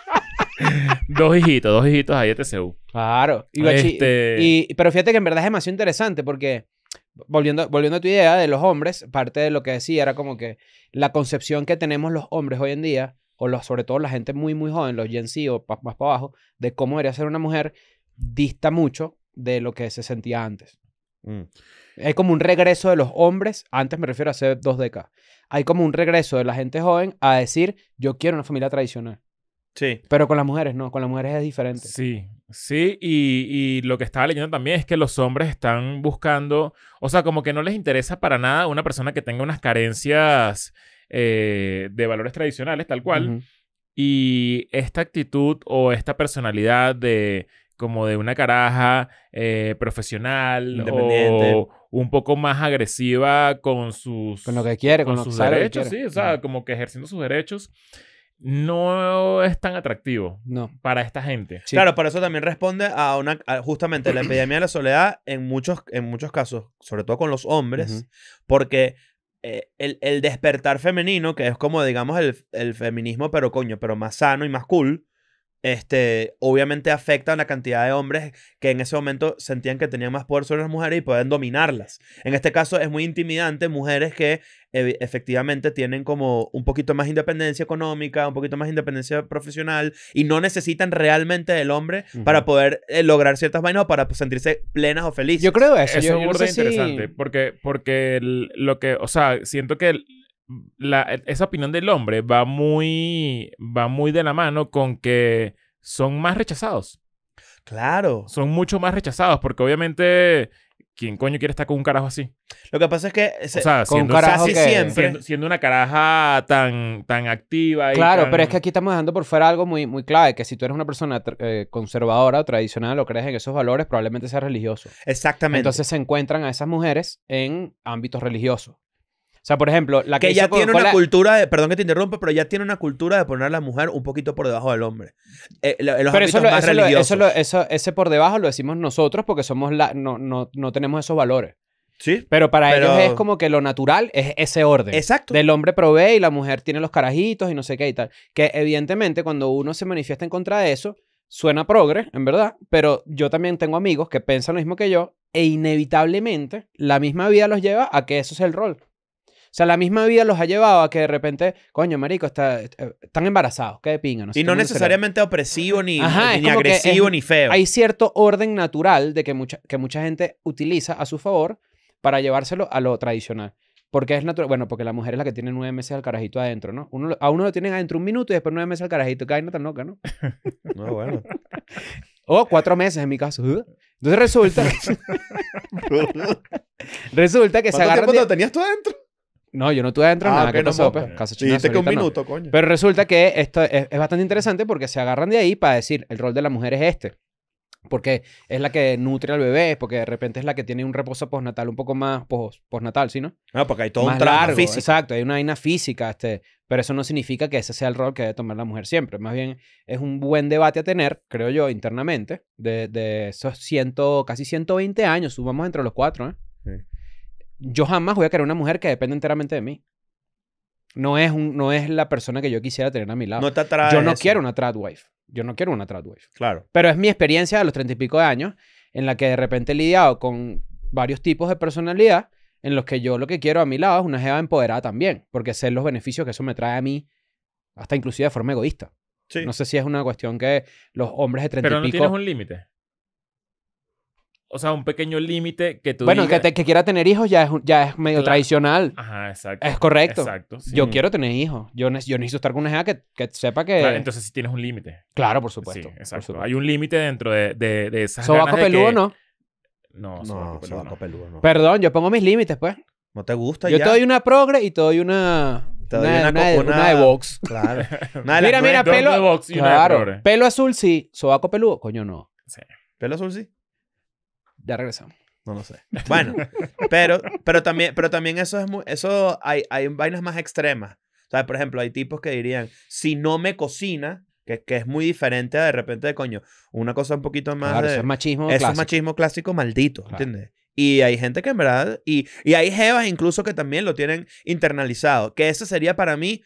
dos hijitos, dos hijitos ahí de TCU. Claro. Y, bachillerato... Este y- pero fíjate que en verdad es demasiado interesante porque volviendo, volviendo a tu idea de los hombres, parte de lo que decía era como que la concepción que tenemos los hombres hoy en día, o los, sobre todo la gente muy, muy joven, los Gen Z o más para abajo, de cómo debería ser una mujer, dista mucho de lo que se sentía antes. es mm. Hay como un regreso de los hombres, antes me refiero a hace dos décadas, hay como un regreso de la gente joven a decir, yo quiero una familia tradicional. Sí. Pero con las mujeres no, con las mujeres es diferente. Sí, Sí, y, lo que estaba leyendo también es que los hombres están buscando, o sea, como que no les interesa para nada una persona que tenga unas carencias eh, de valores tradicionales, tal cual. Y esta actitud o esta personalidad de como de una caraja eh, profesional o un poco más agresiva con sus... Con lo que quiere, con, sus derechos, sí, o sea, como que ejerciendo sus derechos no es tan atractivo no. para esta gente. Claro, por eso también responde a una justamente la epidemia de la soledad en muchos, en muchos casos, sobre todo con los hombres, porque eh, el, despertar femenino, que es como digamos el, el, feminismo, pero coño, pero más sano y más cool, este, obviamente a la cantidad de hombres que en ese momento sentían que tenían más poder sobre las mujeres y podían dominarlas. En este caso es muy intimidante mujeres que eh, efectivamente tienen como un poquito más independencia económica, un poquito más independencia profesional y no necesitan realmente del hombre para poder eh, lograr ciertas vainas o para sentirse plenas o felices. Yo creo eso. Eso es muy interesante porque, porque lo que, o sea, siento que la, esa opinión del hombre va muy, va muy de la mano con que son más rechazados. Claro. Son mucho más rechazados porque obviamente ¿quién coño quiere estar con un carajo así? Lo que pasa es que siendo, siempre. Siendo, una caraja tan, tan activa. claro, pero es que aquí estamos dejando por fuera algo muy, muy clave, que si tú eres una persona eh, conservadora o tradicional o crees en esos valores, probablemente seas religioso. Exactamente. Entonces se encuentran a esas mujeres en ámbitos religiosos. O sea, por ejemplo, la que, ya tiene una cultura de, perdón que te interrumpa, pero ya tiene una cultura de poner a la mujer un poquito por debajo del hombre. Eh, los pero eso, ese por debajo lo decimos nosotros porque somos la, no, no, no tenemos esos valores. Sí. Pero para ellos es como que lo natural es ese orden. Exacto. Del hombre provee y la mujer tiene los carajitos y no sé qué y tal. Que evidentemente cuando uno se manifiesta en contra de eso, suena progre, en verdad. Pero yo también tengo amigos que piensan lo mismo que yo e inevitablemente la misma vida los lleva a que eso es el rol. O sea, la misma vida los ha llevado a que de repente, coño, marico, está, eh, están embarazados, qué de pinga. No y no necesariamente opresivo, ni, agresivo, ni feo. Hay cierto orden natural de que mucha, que mucha gente utiliza a su favor para llevárselo a lo tradicional. Porque es natural. Bueno, porque la mujer es la que tiene nueve meses al carajito adentro, ¿no? a uno lo tienen adentro un minuto y después nueve meses al carajito. Qué no tan loca, ¿no? No, bueno. o cuatro meses en mi caso. Entonces resulta. resulta que se agarra. ¿Cuánto tiempo tenías tú adentro? No, yo no tuve adentro ah, nada. que no sope. Pues, que un minuto, coño. Pero resulta que esto es, bastante interesante porque se agarran de ahí para decir el rol de la mujer es este. Porque es la que nutre al bebé, porque de repente es la que tiene un reposo postnatal un poco más postnatal, ¿sí, no? No, ah, porque hay todo un trabajo. Exacto, hay una vaina física, este, pero eso no significa que ese sea el rol que debe tomar la mujer siempre. Más bien, es un buen debate a tener, creo yo, internamente, de, de esos ciento, casi 120 años, sumamos entre los cuatro, ¿eh? yo jamás voy a querer una mujer que dependa enteramente de mí. No es, un, no es la persona que yo quisiera tener a mi lado. No te yo no quiero una trad wife. Yo no quiero una trad wife. Claro. Pero es mi experiencia de los treinta y pico de años en la que de repente he lidiado con varios tipos de personalidad en los que yo lo que quiero a mi lado es una jeva empoderada también, porque sé los beneficios que eso me trae a mí, hasta inclusive de forma egoísta. Sí. No sé si es una cuestión que los hombres de treinta y pico... Pero no tienes un límite o sea, un pequeño límite que tú Bueno, digas... que, que, quiera tener hijos ya es, ya es medio tradicional. Ajá, exacto. Es correcto. Exacto. Yo quiero tener hijos. Yo, necesito estar con una edad que, que sepa que... Claro, entonces sí tienes un límite. Claro, por supuesto. Sí, exacto. Hay un límite dentro de, de, de esas Sobaco ganas de peludo, que... ¿no? No, sobaco, no, peludo, no. no. Perdón, yo pongo mis límites, pues. No te gusta Yo te doy una progre y te doy una... Te doy una, una, una, de box. Claro. mira, mira, pelo... De box y Una pelo azul sí, sobaco peludo, coño no. Sí. ¿Pelo azul sí? Ya regresamos. No lo sé. Bueno, pero, pero, también, pero también eso es muy, eso hay, hay vainas más extremas. O sea, por ejemplo, hay tipos que dirían, si no me cocina, que, es muy diferente a de repente de coño, una cosa un poquito más claro, Eso es machismo eso es machismo clásico maldito, ¿entiendes? Y hay gente que en verdad, y, y hay jevas incluso que también lo tienen internalizado, que eso sería para mí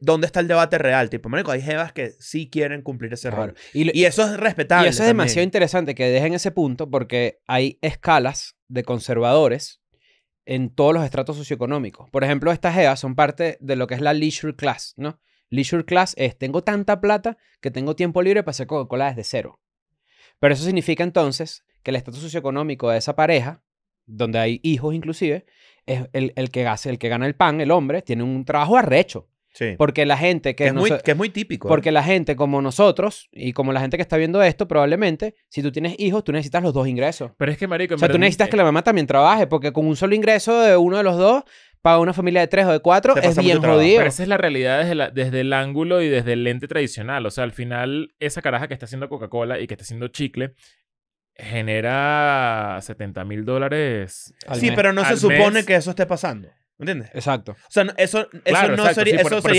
dónde está el debate real. Tipo, hay jevas que sí quieren cumplir ese rol. Y, eso es respetable. Y eso es demasiado interesante que dejen ese punto porque hay escalas de conservadores en todos los estratos socioeconómicos. Por ejemplo, estas jevas son parte de lo que es la leisure class, ¿no? Leisure class es, tengo tanta plata que tengo tiempo libre para hacer Coca-Cola desde cero. Pero eso significa entonces que el estatus socioeconómico de esa pareja, donde hay hijos inclusive, es el, que, el que gana el pan, el hombre, tiene un trabajo arrecho porque la gente que, es, muy, que es muy típico. Porque ¿eh? la gente como nosotros y como la gente que está viendo esto, probablemente, si tú tienes hijos, tú necesitas los dos ingresos. Pero es que, marico... O sea, tú necesitas eh, que la mamá también trabaje, porque con un solo ingreso de uno de los dos, para una familia de tres o de cuatro, es bien jodido. Pero esa es la realidad desde, el ángulo y desde el lente tradicional. O sea, al final, esa caraja que está haciendo Coca-Cola y que está haciendo chicle, genera 70 mil dólares. Sí, pero no se supone que eso esté pasando. ¿Me entiendes? Exacto. O sea, eso, no sería. por,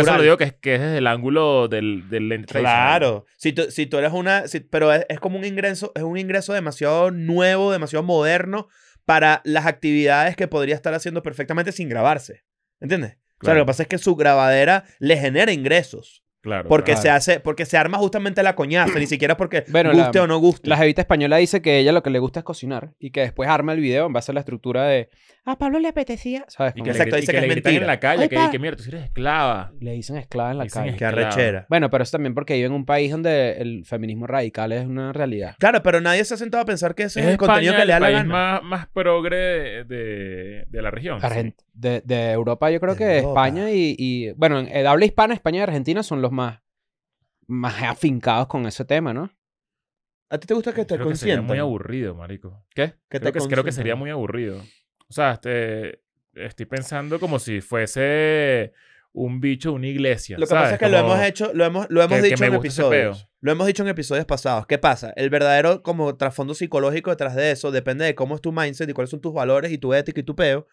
eso lo digo, que es, es el ángulo del, del Claro. Si tú, si tú eres una. pero es, como un ingreso, es un ingreso demasiado nuevo, demasiado moderno para las actividades que podría estar haciendo perfectamente sin grabarse. ¿Entiendes? Claro. O sea, lo que pasa es que su grabadera le genera ingresos. Claro, porque se hace, porque se arma justamente la coñaza, ni siquiera porque guste o no guste. La jevita española dice que ella lo que le gusta es cocinar y que después arma el video en base a la estructura de a Pablo le apetecía. ¿Sabes? Y que, Exacto, le, dice que, mentira. en la calle, que, mira, tú eres esclava. Le dicen esclava en la calle. Que arrechera. Bueno, pero eso también porque vive en un país donde el feminismo radical es una realidad. Claro, pero nadie se ha sentado a pensar que ese es, España, contenido que le da la Más, más progre de, la región. de, Europa, yo creo que España y, Bueno, en el habla hispana, España y Argentina son los más, más afincados con ese tema, ¿no? ¿A ti te gusta que te consciente. sería muy aburrido, marico. ¿Qué? creo, que, sería muy aburrido. O sea, este, estoy pensando como si fuese un bicho, una iglesia. Lo que pasa es que lo hemos hecho, lo hemos, lo hemos dicho en episodios. Lo hemos dicho en episodios pasados. ¿Qué pasa? El verdadero como trasfondo psicológico detrás de eso depende de cómo es tu mindset y cuáles son tus valores y tu ética y tu peo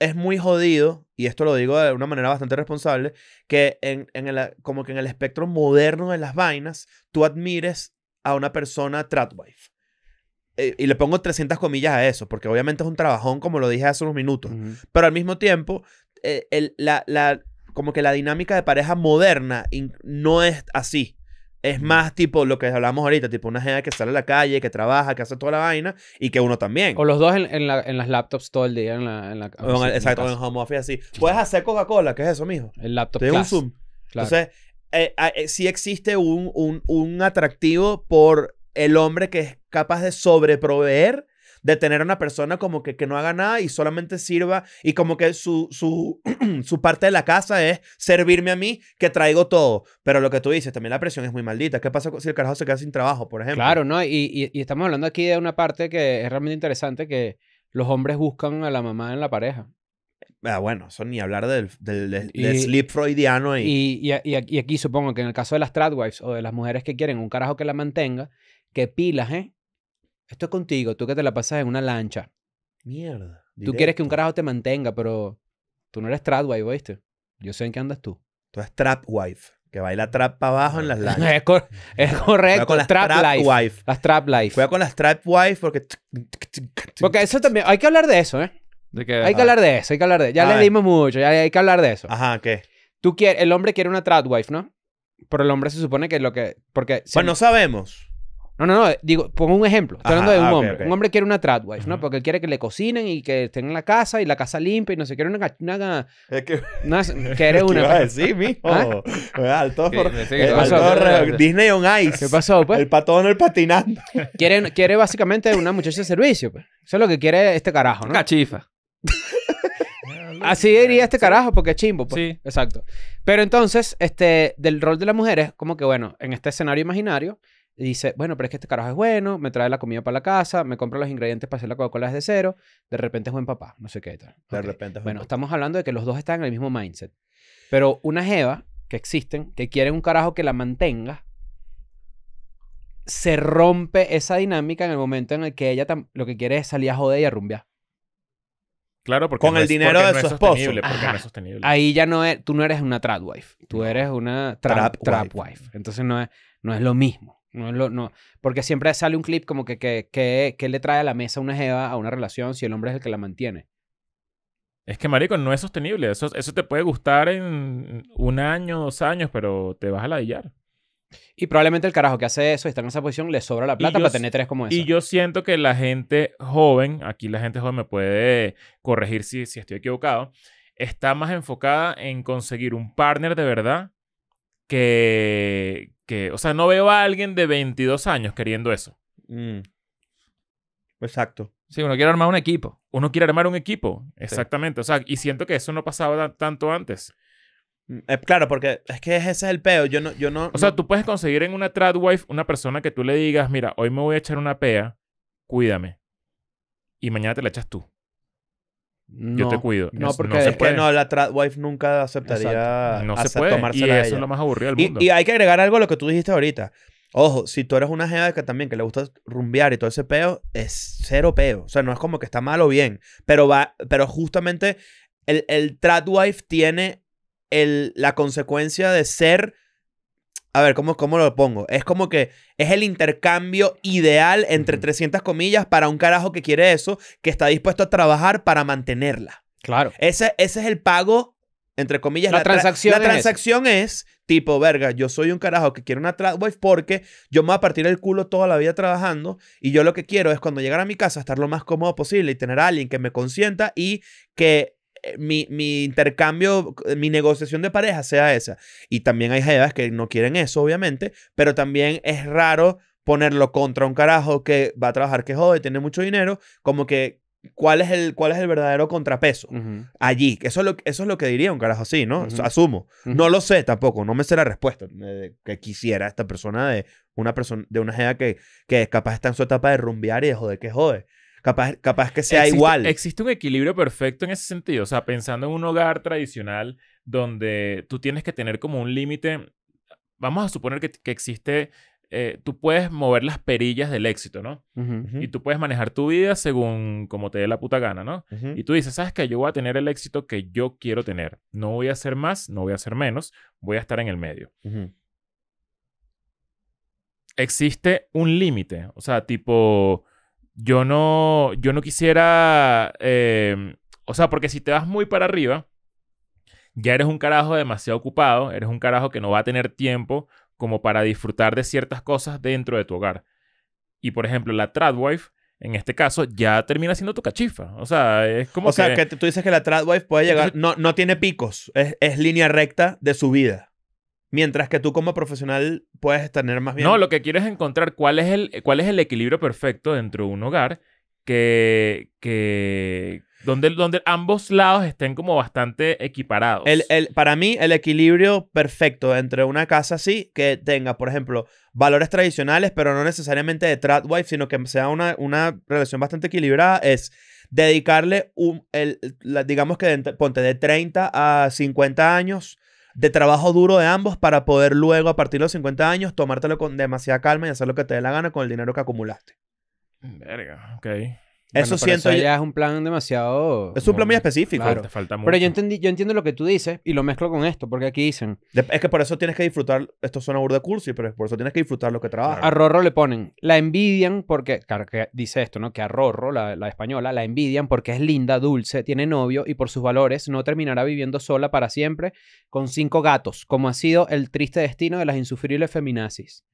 es muy jodido, y esto lo digo de una manera bastante responsable, que en, el, como que en el espectro moderno de las vainas, tú admires a una persona tradwife. Eh, y le pongo 300 comillas a eso, porque obviamente es un trabajón, como lo dije hace unos minutos. Pero al mismo tiempo, eh, el, la, la, como que la dinámica de pareja moderna no es así es más tipo lo que hablamos ahorita, tipo una gente que sale a la calle, que trabaja, que hace toda la vaina y que uno también. O los dos en, las laptops todo el día, en la... En exacto, en, home office así. Puedes hacer Coca-Cola, ¿qué es eso, mijo? El laptop de un Zoom. Entonces, eh, ah, eh, sí existe un, un, un atractivo por el hombre que es capaz de sobreproveer de tener a una persona como que, que no haga nada y solamente sirva y como que su, su, su parte de la casa es servirme a mí que traigo todo. Pero lo que tú dices, también la presión es muy maldita. ¿Qué pasa si el carajo se queda sin trabajo, por ejemplo? Claro, ¿no? Y, y, estamos hablando aquí de una parte que es realmente interesante que los hombres buscan a la mamá en la pareja. Ah, bueno, eso ni hablar del, del, freudiano. Y... Y, y... aquí supongo que en el caso de las tradwives o de las mujeres que quieren un carajo que la mantenga, que pilas, ¿eh? Esto es contigo, tú que te la pasas en una lancha. Mierda. Tú quieres que un carajo te mantenga, pero tú no eres trap wife, ¿oíste? Yo sé en qué andas tú. Tú eres trap wife. que baila trap para abajo en las lanchas. es, correcto. Con las trap, Wife. Las trap life. Cuidado con las trap wife porque... Porque eso también... Hay que hablar de eso, ¿eh? ¿De Hay que hablar de eso, hay que hablar de Ya le dimos mucho, ya hay que hablar de eso. Ajá, ¿qué? Tú quieres... El hombre quiere una trap wife, ¿no? Pero el hombre se supone que lo que... Porque... pues no sabemos. No, no, no. Digo, pongo un ejemplo. Estoy hablando de un ah, hombre. Un hombre quiere una tradwife, ¿no? Porque él quiere que le cocinen y que estén en la casa y la casa limpia y no se quiere una... es que... quiere una... ¿Qué a decir, mijo? pasó? Disney on Ice. ¿Qué pasó, pues? El patón el patinando. Quiere, quiere básicamente una muchacha de servicio, pues. Eso es lo que quiere este carajo, ¿no? Cachifa. Así diría este carajo, porque es chimbo. Pues. Sí. Exacto. Pero entonces, este, del rol de las mujeres, como que bueno, en este escenario imaginario, dice, bueno, pero es que este carajo es bueno, me trae la comida para la casa, me compra los ingredientes para hacer la Coca-Cola desde cero, de repente es buen papá, no sé qué tal. De repente es Bueno, estamos hablando de que los dos están en el mismo mindset. Pero una jeva que existen, que quieren un carajo que la mantenga, se rompe esa dinámica en el momento en el que ella lo que quiere es salir a joder y a rumbear. Claro, porque con el dinero de su esposo. Porque es sostenible. Ahí ya no es, tú no eres una trap wife, tú eres una trap, wife. wife. Entonces no es, no es lo mismo. No no, porque siempre sale un clip como que, le trae a la mesa una jeva a una relación si el hombre es el que la mantiene. Es que, marico, no es sostenible. Eso, eso te puede gustar en un año, dos años, pero te vas a ladillar. Y probablemente el carajo que hace eso y está en esa posición le sobra la plata para tener tres como esa. Y yo siento que la gente joven, aquí la gente joven me puede corregir si, si estoy equivocado, está más enfocada en conseguir un partner de verdad que, que, o sea, no veo a alguien de 22 años queriendo eso. Mm. Exacto. Sí, uno quiere armar un equipo. Uno quiere armar un equipo, exactamente. O sea, y siento que eso no pasaba tanto antes. Mm, eh, claro, porque es que ese es el peo. Yo no, yo no. O sea, tú puedes conseguir en una tradwife una persona que tú le digas, mira, hoy me voy a echar una pea, cuídame. Y mañana te la echas tú yo te cuido. No, porque no la Tradwife nunca aceptaría no se puede. Y eso es lo más aburrido del mundo. Y, hay que agregar algo a lo que tú dijiste ahorita. Ojo, si tú eres una jeva que también que le gusta rumbear y todo ese peo, es cero peo. O sea, no es como que está mal o bien. Pero pero justamente el, el Tradwife tiene el, la consecuencia de ser a ver, ¿cómo, ¿cómo lo pongo? Es como que es el intercambio ideal entre 300 comillas para un carajo que quiere eso, que está dispuesto a trabajar para mantenerla. Claro. Ese, ese es el pago, entre comillas. La, transacción. La transacción es, tipo, verga, yo soy un carajo que quiere una trad pues, porque yo me voy a partir el culo toda la vida trabajando y yo lo que quiero es cuando llegar a mi casa estar lo más cómodo posible y tener a alguien que me consienta y que eh, mi, intercambio, eh, mi negociación de pareja sea esa. Y también hay jevas que no quieren eso, obviamente, pero también es raro ponerlo contra un carajo que va a trabajar que jode, tiene mucho dinero, como que cuál es el, cuál es el verdadero contrapeso allí. Eso es, lo, eso es lo que diría un carajo así, ¿no? Asumo. No lo sé tampoco, no me sé la respuesta eh, que quisiera esta persona de una persona, de una jeva que, que capaz estar en su etapa de rumbear y de joder que jode. Capaz, que sea igual. Existe un equilibrio perfecto en ese sentido. O sea, pensando en un hogar tradicional donde tú tienes que tener como un límite. Vamos a suponer que, existe eh, tú puedes mover las perillas del éxito, ¿no? Y tú puedes manejar tu vida según como te dé la puta gana, ¿no? Y tú dices, ¿sabes que Yo voy a tener el éxito que yo quiero tener. No voy a hacer más, no voy a hacer menos, voy a estar en el medio. Existe un límite, o sea, tipo, yo no, yo no quisiera, em, o sea, porque si te vas muy para arriba, ya eres un carajo demasiado ocupado, eres un carajo que no va a tener tiempo como para disfrutar de ciertas cosas dentro de tu hogar. Y por ejemplo, la Tradwife, en este caso, ya termina siendo tu cachifa. O sea, es como. O sea, que tú dices que la Tradwife puede llegar. no, no tiene picos, es, es línea recta de su vida Mientras que tú como profesional puedes tener más bien... No, lo que quiero es encontrar cuál es el, cuál es el equilibrio perfecto dentro de un hogar que, que donde, donde ambos lados estén como bastante equiparados. El, para mí, el equilibrio perfecto entre una casa así, que tenga, por ejemplo, valores tradicionales, pero no necesariamente de tradwife, sino que sea una, una relación bastante equilibrada, es dedicarle, un, el, digamos que ponte de 30 a 50 años de trabajo duro de ambos para poder luego, a partir de los 50 años, tomártelo con demasiada calma y hacer lo que te dé la gana con el dinero que acumulaste. Verga, ok. Eso siento ya es un plan demasiado. Es un plan muy específico. Pero yo entendí, yo entiendo lo que tú dices y lo mezclo con esto, porque aquí dicen. es que por eso tienes que disfrutar. Esto suena burda cursi, pero por eso tienes que disfrutar lo que trabajas. A Rorro le ponen, la envidian porque, claro, que dice esto, ¿no? Que a Rorro, la, la española, la envidian porque es linda, dulce, tiene novio y por sus valores no terminará viviendo sola para siempre con cinco gatos, como ha sido el triste destino de las insufribles feminazis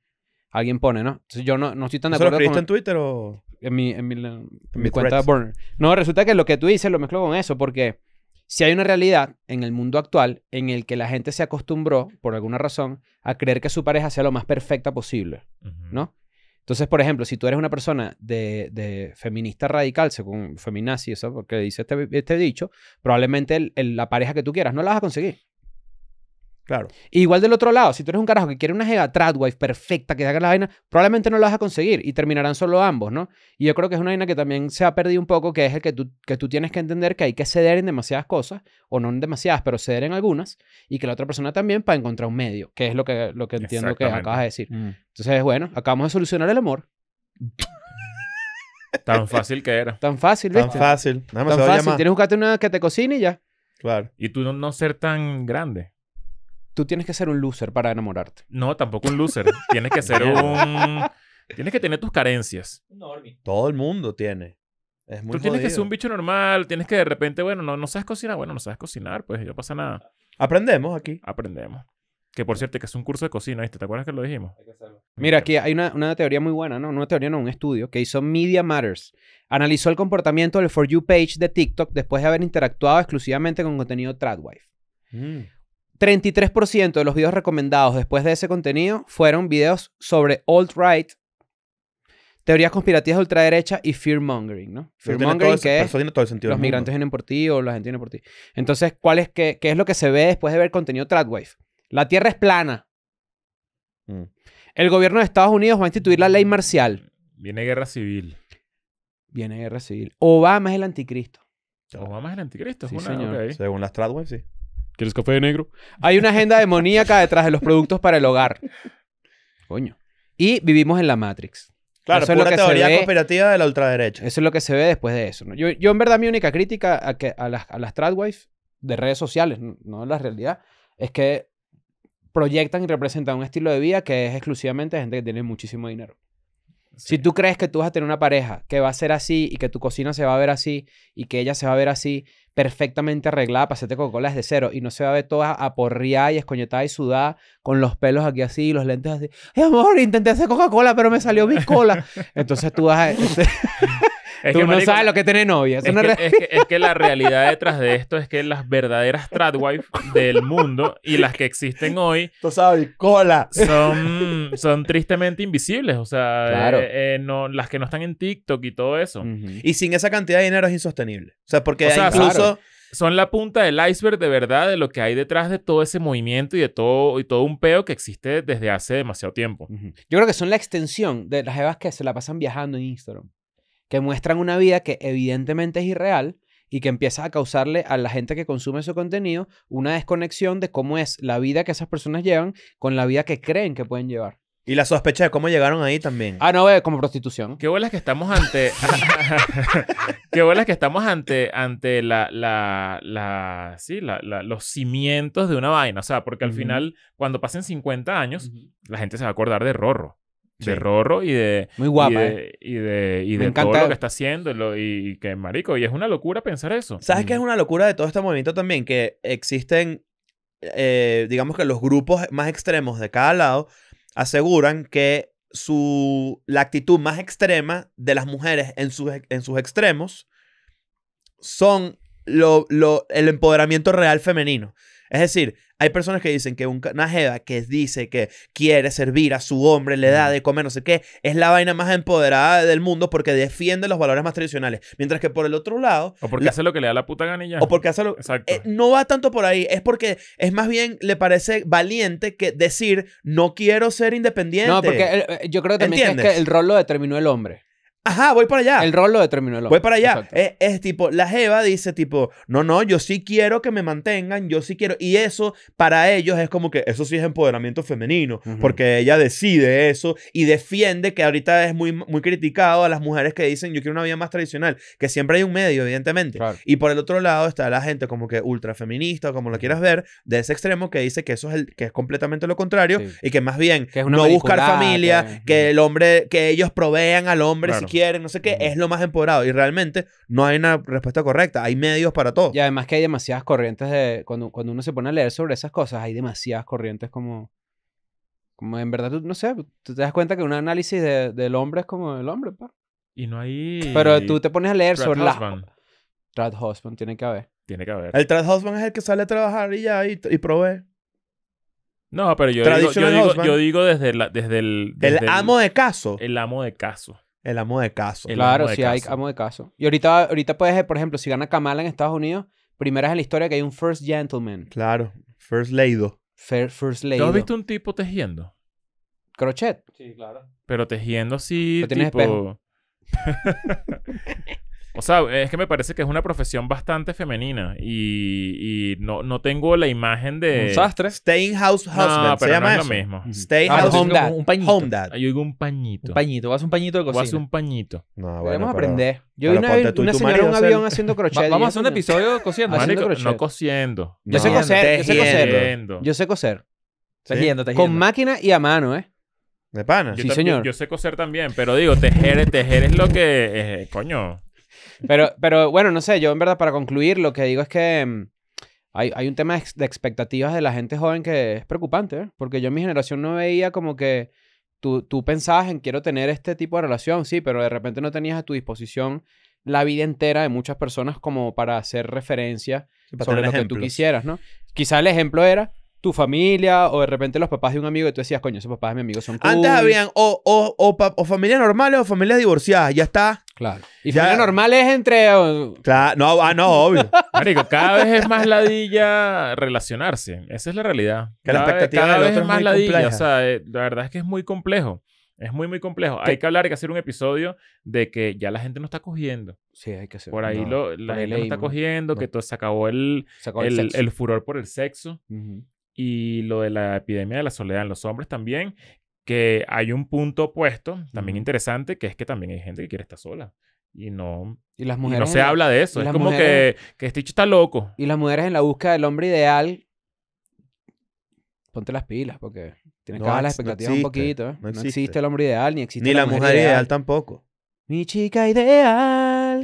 alguien pone, ¿no? Entonces yo no, estoy tan de acuerdo. lo en Twitter o...? En mi, en mi, Burner. No, resulta que lo que tú dices lo mezclo con eso porque si hay una realidad en el mundo actual en el que la gente se acostumbró, por alguna razón, a creer que su pareja sea lo más perfecta posible, ¿no? Entonces, por ejemplo, si tú eres una persona de, feminista radical, según feminazi, eso, porque dice este, este dicho, probablemente la pareja que tú quieras no la vas a conseguir. Claro. Igual del otro lado, si tú eres un carajo que quiere una jega tradwife perfecta que haga la vaina, probablemente no la vas a conseguir y terminarán solo ambos, ¿no? Y yo creo que es una vaina que también se ha perdido un poco, que es el que tú, que tú tienes que entender que hay que ceder en demasiadas cosas, o no en demasiadas, pero ceder en algunas, y que la otra persona también para encontrar un medio, que es lo que, lo que entiendo que acabas de decir. Mm. Entonces, bueno, acabamos de solucionar el amor. Tan fácil que era. Tan fácil, ¿viste? Tan fácil. Nada más Tan fácil. Tienes que buscarte una que te cocine y ya. Claro. Y tú no, no ser tan grande tú tienes que ser un loser para enamorarte. No, tampoco un loser. tienes que ser un... Tienes que tener tus carencias. Todo el mundo tiene. Es muy Tú tienes que ser un bicho normal, tienes que de repente, bueno, no, sabes cocinar, bueno, no sabes cocinar, pues no pasa nada. Aprendemos aquí. Aprendemos. Que por cierto, que es un curso de cocina, ¿viste? ¿Te acuerdas que lo dijimos? Hay que hacerlo. Mira, aquí hay una, teoría muy buena, ¿no? Una teoría, no, un estudio que hizo Media Matters. Analizó el comportamiento del For You page de TikTok después de haber interactuado exclusivamente con contenido Tradwife. Mm. 33% de los videos recomendados después de ese contenido fueron videos sobre alt-right, teorías conspirativas de ultraderecha y fear-mongering, ¿no? Fear-mongering todo el sentido los migrantes vienen por ti o la gente viene por ti. Entonces, ¿cuál es, qué, es lo que se ve después de ver contenido Tradwave? La Tierra es plana. Mm. El gobierno de Estados Unidos va a instituir la ley mm. marcial. Viene guerra civil. Viene guerra civil. Obama es el anticristo. Obama es el anticristo. Sí, señor. Según las Tradwave, sí. ¿Quieres café de negro? Hay una agenda demoníaca detrás de los productos para el hogar. Coño. Y vivimos en la Matrix. Claro, es teoría cooperativa de la ultraderecha. Eso es lo que se ve después de eso. Yo, yo, en verdad, mi única crítica a, a las, a tradwives de redes sociales, no, a la realidad, es que proyectan y representan un estilo de vida que es exclusivamente de gente que tiene muchísimo dinero. Si tú crees que tú vas a tener una pareja que va a ser así y que tu cocina se va a ver así y que ella se va a ver así perfectamente arreglada para hacerte Coca-Cola desde cero y no se va a ver toda aporriada y escoñetada y sudada con los pelos aquí así y los lentes así. ¡Ay, amor! Intenté hacer Coca-Cola, pero me salió mi cola. Entonces tú vas a... Es Tú que, no sabes lo que tiene novia. Es, que, la realidad detrás de esto es que las verdaderas tradwife del mundo y las que existen hoy... Tú sabes, cola. Son, son tristemente invisibles. O sea, eh, eh, no, las que no están en TikTok y todo eso. Y sin esa cantidad de dinero es insostenible. O sea, porque incluso... son la punta del iceberg de verdad de lo que hay detrás de todo ese movimiento y de todo, y todo un peo que existe desde hace demasiado tiempo. Yo creo que son la extensión de las evas que se la pasan viajando en Instagram que muestran una vida que evidentemente es irreal y que empieza a causarle a la gente que consume su contenido una desconexión de cómo es la vida que esas personas llevan con la vida que creen que pueden llevar. Y la sospecha de cómo llegaron ahí también. Ah, no, como prostitución. Qué bolas que estamos ante. Qué bolas que estamos ante, ante la, la, sí, los cimientos de una vaina. O sea, porque al final, cuando pasen 50 años, la gente se va a acordar de Rorro de Rorro y de. Muy guapa, y de, eh. y de, y de, todo lo que está haciendo y, que marico. Y es una locura pensar eso. ¿Sabes mm. qué es una locura de todo este movimiento también? Que existen, eh, digamos que los grupos más extremos de cada lado aseguran que su, la actitud más extrema de las mujeres en sus, en sus extremos son lo, lo, el empoderamiento real femenino. Es decir, hay personas que dicen que una jeva que dice que quiere servir a su hombre, le da de comer, no sé qué, es la vaina más empoderada del mundo porque defiende los valores más tradicionales. Mientras que por el otro lado... O porque hace lo que le da la puta ganilla. O porque hace lo... Eh, no va tanto por ahí. Es porque es más bien, le parece valiente que decir, no quiero ser independiente. No, porque eh, yo creo también es que el rol lo determinó el hombre. Ajá, voy para allá. El rol lo determinó el hombre. Voy para allá. Eh, es, tipo, la Jeva dice tipo, no, no, yo sí quiero que me mantengan, yo sí quiero. Y eso para ellos es como que eso sí es empoderamiento femenino, porque ella decide eso y defiende que ahorita es muy, muy criticado a las mujeres que dicen, yo quiero una vida más tradicional, que siempre hay un medio, evidentemente. Y por el otro lado está la gente como que ultra feminista como lo quieras ver, de ese extremo que dice que eso es, el, que es completamente lo contrario y que más bien no buscar familia, que... el hombre, que ellos provean al hombre quieren, no sé qué, es lo más empoderado. Y realmente no hay una respuesta correcta. Hay medios para todo. Y además que hay demasiadas corrientes de. Cuando, cuando uno se pone a leer sobre esas cosas, hay demasiadas corrientes como. Como en verdad, tú, no sé, tú te das cuenta que un análisis del hombre es como el hombre, pa. Y no hay. Pero tú te pones a leer sobre la. Trad Husband tiene que haber. Tiene que haber. El Trad Husband es el que sale a trabajar y ya, y, y provee. No, pero yo digo, yo, digo, yo digo, desde, la, desde el... Desde el amo de caso. El amo de caso. El amo de caso. claro, sí hay amo de caso. Y ahorita, ahorita puedes, eh, por ejemplo, si gana Kamala en Estados Unidos, primera es en la historia que hay un first gentleman. Claro, first lady. first lady. ¿Tú has visto un tipo tejiendo? Crochet. Sí, claro. Pero tejiendo así, tipo... O sea, es que me parece que es una profesión bastante femenina y, no, no tengo la imagen de... Un sastre. in house husband. No, pero se no es lo mismo. Stay in house mm-hmm. ah, pues home dad. Un pañito. Home dad. Yo digo un pañito. Un pañito. Vas un pañito de cocina. Vas un pañito. No, a Podemos aprender. Yo vi una, una señora en un avión haciendo crochet. vamos a hacer un episodio cosiendo. No cosiendo. Yo sé coser. Yo sé coser. Yo sé coser. Con máquina y a mano, ¿eh? De pana. Yo sí, señor. Yo, sé coser también, pero digo, tejer, tejer es lo que... Eh, coño. Pero, bueno, no sé, yo en verdad para concluir lo que digo es que mm, hay, un tema de expectativas de la gente joven que es preocupante, ¿eh? porque yo en mi generación no veía como que tú, tú pensabas en quiero tener este tipo de relación, sí, pero de repente no tenías a tu disposición la vida entera de muchas personas como para hacer referencia sobre lo que tú quisieras, ¿no? Quizá el ejemplo era tu familia o de repente los papás de un amigo y tú decías, coño, esos papás de mi amigo son Antes habían o, o, o, o familias normales o familias divorciadas, ya está. Claro. Y familia familias normales entre... Claro, no, ah, no, obvio. Marico, cada vez es más ladilla relacionarse. Esa es la realidad. cada, la expectativa vez es más ladilla. Eh, la verdad es que es muy complejo. Es muy, muy complejo. Hay que hablar, hay que hacer un episodio de que ya la gente no está cogiendo. Sí, hay que hacer. Por ahí la gente no está cogiendo, que todo, se acabó el, el, furor por el sexo y lo de la epidemia de la soledad en los hombres también, que hay un punto opuesto, también interesante, que es que también hay gente que quiere estar sola. Y no, ¿Y las mujeres no se habla de eso. Es como que, que este chico está loco. Y las mujeres en la búsqueda del hombre ideal, ponte las pilas, porque tienes que bajar las expectativas un poquito. ¿eh? No, existe. el hombre ideal, ni existe ni la, mujer, ideal. ideal tampoco. Mi chica ideal.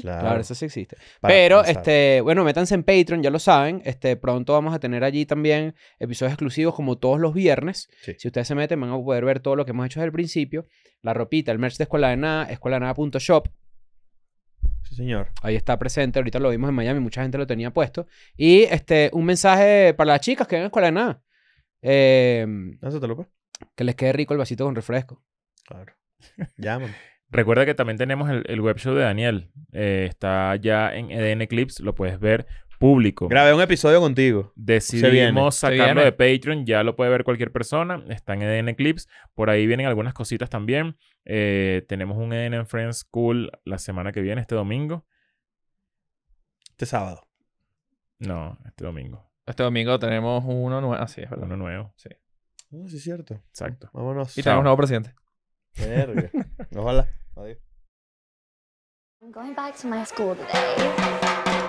Claro, eso sí existe. Pero, este, bueno, métanse en Patreon, ya lo saben. Este, pronto vamos a tener allí también episodios exclusivos como todos los viernes. Si ustedes se meten, van a poder ver todo lo que hemos hecho desde el principio. La ropita, el merch de Escuela de Nada, nada.shop. Sí, señor. Ahí está presente. Ahorita lo vimos en Miami, mucha gente lo tenía puesto. Y este, un mensaje para las chicas que ven Escuela de Nada. Eh, pues. Que les quede rico el vasito con refresco. Claro. Llámame. Recuerda que también tenemos el, webshow web show de Daniel. Eh, está ya en EDN Clips, lo puedes ver público. Grabé un episodio contigo. Decidimos sacarlo de Patreon, ya lo puede ver cualquier persona. Está en EDN Clips. Por ahí vienen algunas cositas también. Eh, tenemos un EDN Friends Cool la semana que viene, este domingo. Este sábado. No, este domingo. Este domingo tenemos uno nuevo. Ah, sí, es verdad. Uno nuevo. Sí. Ah, sí es cierto. Exacto. Vámonos. Y tenemos un nuevo presidente. Verga. Ojalá. Adiós. I'm going back to my school today.